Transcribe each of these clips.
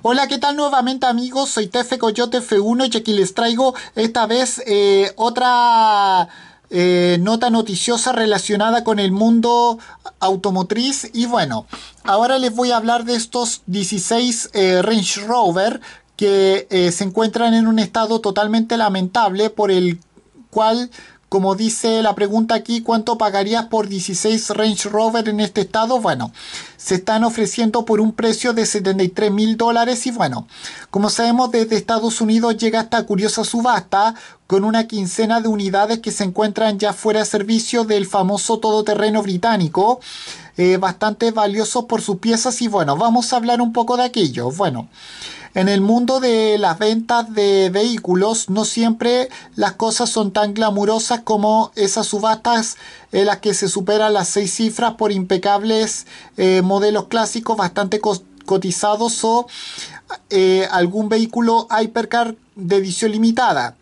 Hola, ¿qué tal nuevamente amigos? Soy Tefe Coyote F1 y aquí les traigo esta vez eh, otra eh, nota noticiosa relacionada con el mundo automotriz. Y bueno, ahora les voy a hablar de estos 16 eh, Range Rover que se encuentran en un estado totalmente lamentable por el cual como dice la pregunta aquí, ¿cuánto pagarías por 16 Range Rover en este estado? Bueno, se están ofreciendo por un precio de 73 mil dólares y bueno, como sabemos desde Estados Unidos llega esta curiosa subasta con una quincena de unidades que se encuentran ya fuera de servicio del famoso todoterreno británico, eh, bastante valiosos por sus piezas y bueno, vamos a hablar un poco de aquello. Bueno. En el mundo de las ventas de vehículos no siempre las cosas son tan glamurosas como esas subastas en las que se superan las seis cifras por impecables eh, modelos clásicos bastante cotizados o eh, algún vehículo hypercar de edición limitada.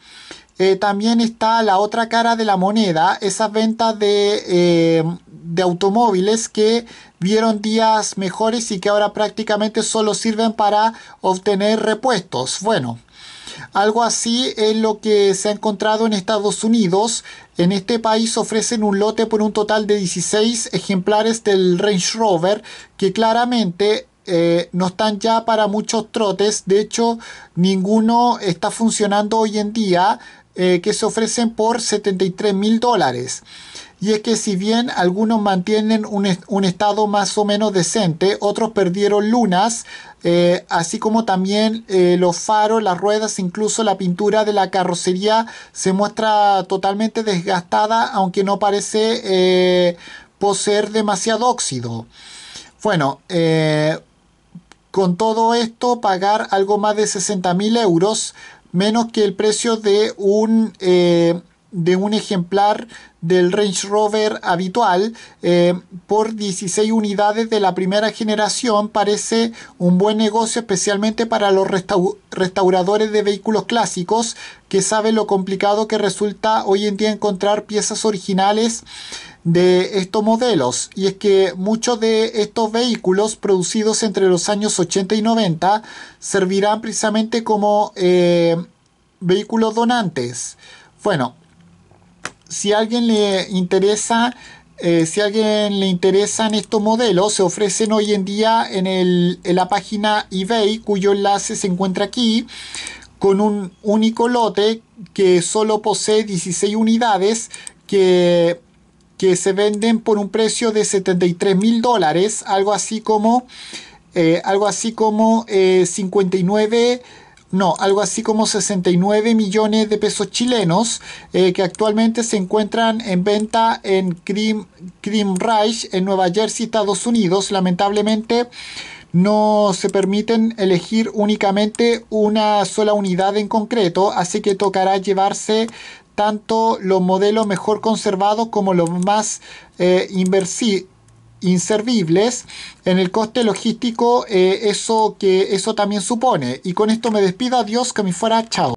Eh, también está la otra cara de la moneda, esas ventas eh, de, automóviles que vieron días mejores y que ahora prácticamente solo sirven para obtener repuestos. Bueno, algo así es lo que se ha encontrado en Estados Unidos. En este país ofrecen un lote por un total de 16 ejemplares del Range Rover que claramente eh, no están ya para muchos trotes. De hecho, ninguno está funcionando hoy en día. Eh, que se ofrecen por 73 mil dólares. Y es que si bien algunos mantienen un, estado más o menos decente, otros perdieron lunas, eh, así como también eh, los faros, las ruedas, incluso la pintura de la carrocería se muestra totalmente desgastada, aunque no parece poseer demasiado óxido. Bueno, con todo esto, pagar algo más de 60 mil euros menos que el precio de un, eh, de un ejemplar del Range Rover habitual eh, por 16 unidades de la primera generación parece un buen negocio especialmente para los restauradores de vehículos clásicos que saben lo complicado que resulta hoy en día encontrar piezas originales de estos modelos y es que muchos de estos vehículos producidos entre los años 80 y 90 servirán precisamente como eh, vehículos donantes. Bueno, si a alguien le interesa, eh, si a alguien le interesan estos modelos, se ofrecen hoy en día en, en la página eBay, cuyo enlace se encuentra aquí, con un único lote que solo posee 16 unidades que que se venden por un precio de 73 mil dólares, algo así como, eh, algo así como 59 eh, no, algo así como 69 millones de pesos chilenos eh, que actualmente se encuentran en venta en Cream, Rice, en Nueva Jersey, Estados Unidos. Lamentablemente no se permiten elegir únicamente una sola unidad en concreto, así que tocará llevarse tanto los modelos mejor conservados como los más eh, inservibles en el coste logístico eh, eso que eso también supone y con esto me despido adiós que me fuera chao